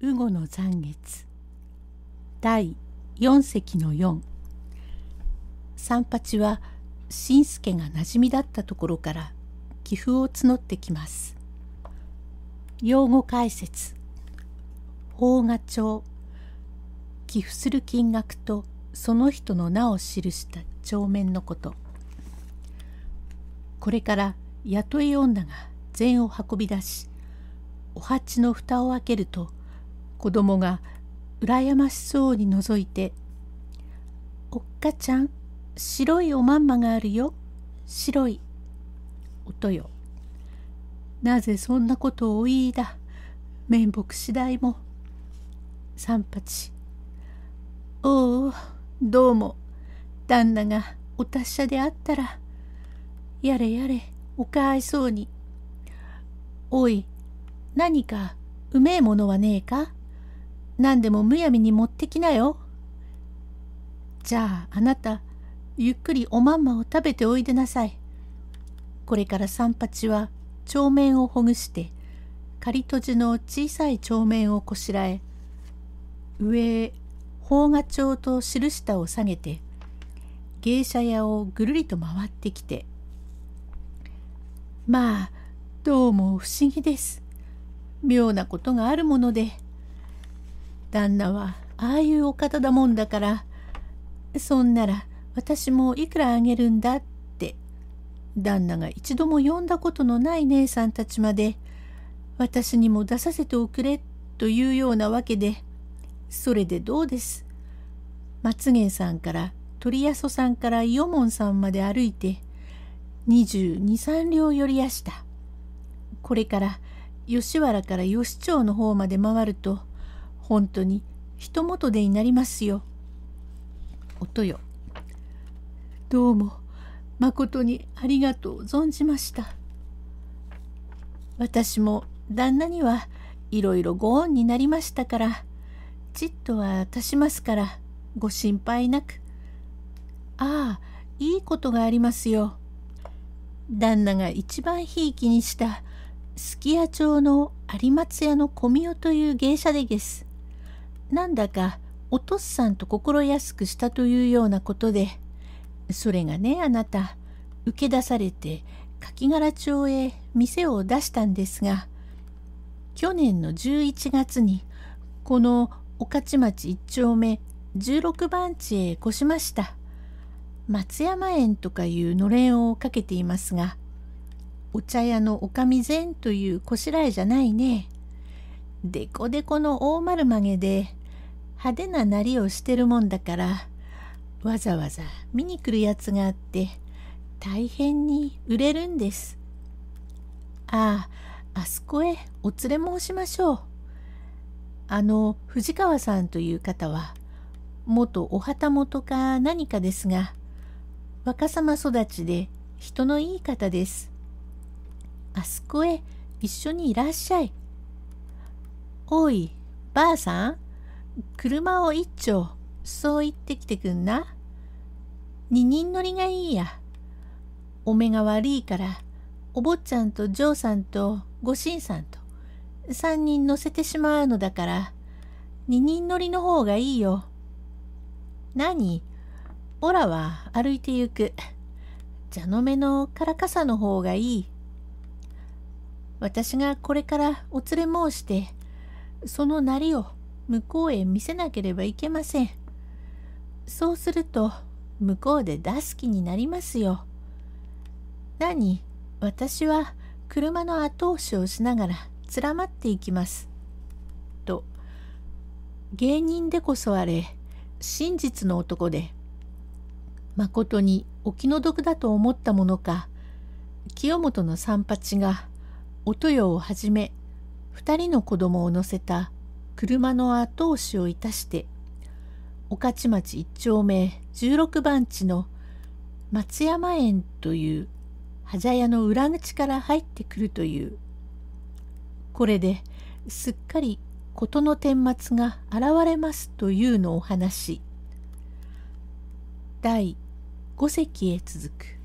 雨後の残月第四席の四三八は新助が馴染みだったところから寄付を募ってきます。用語解説法画帳寄付する金額とその人の名を記した帳面のことこれから雇い女が禅を運び出しお鉢の蓋を開けると子供が羨ましそうに覗いて「おっかちゃん白いおまんまがあるよ白い」おとよなぜそんなことを言いだ面目次第も三八おおどうも旦那がお達者であったらやれやれおかわいそうにおい何かうめえものはねえか何でもむやみに持ってきなよ。じゃああなたゆっくりおまんまを食べておいでなさい。これから三八は帳面をほぐして仮とじの小さい帳面をこしらえ上へ方画帳と印下を下げて芸者屋をぐるりと回ってきて「まあどうも不思議です。妙なことがあるもので旦那はああいうお方だもんだからそんなら私もいくらあげるんだって旦那が一度も呼んだことのない姉さんたちまで私にも出させておくれというようなわけでそれでどうです松源さんから鳥やさんから伊右門さんまで歩いて223両寄りやしたこれから吉原から吉町の方まで回ると本当に人元でになりますよ。おとよ。どうも、誠にありがとう存じました。私も旦那にはいろいろご恩になりましたから、ちっとは足しますから、ご心配なく。ああ、いいことがありますよ。旦那が一番ひいきにした、すき家町の有松屋の小宮という芸者でげす。なんだかお父さんと心安くしたというようなことでそれがねあなた受け出されて柿柄町へ店を出したんですが去年の11月にこの御徒町1丁目16番地へ越しました松山園とかいうのれんをかけていますがお茶屋のおかみ膳というこしらえじゃないねでこでこの大丸曲げで派手ななりをしてるもんだからわざわざ見に来るやつがあって大変に売れるんです。あああそこへお連れ申しましょう。あの藤川さんという方は元お旗本か何かですが若様育ちで人のいい方です。あそこへ一緒にいらっしゃい。おいばあさん車を一丁、そう言ってきてくんな。二人乗りがいいや。お目が悪いから、お坊ちゃんと嬢さんとご新さんと、三人乗せてしまうのだから、二人乗りの方がいいよ。何オラは歩いてゆく。蛇の目のからかさの方がいい。私がこれからお連れ申して、そのなりを向こうへ見せなければいけません。そうすると向こうで出す気になりますよ。何私は車の後押しをしながら連なっていきます。と芸人でこそあれ真実の男でまことにお気の毒だと思ったものか清本の三八がお豊をはじめ二人の子供を乗せた車の後押しをいたして御徒町1丁目16番地の松山園というはゃ屋の裏口から入ってくるというこれですっかり事の顛末が現れますというのお話第5席へ続く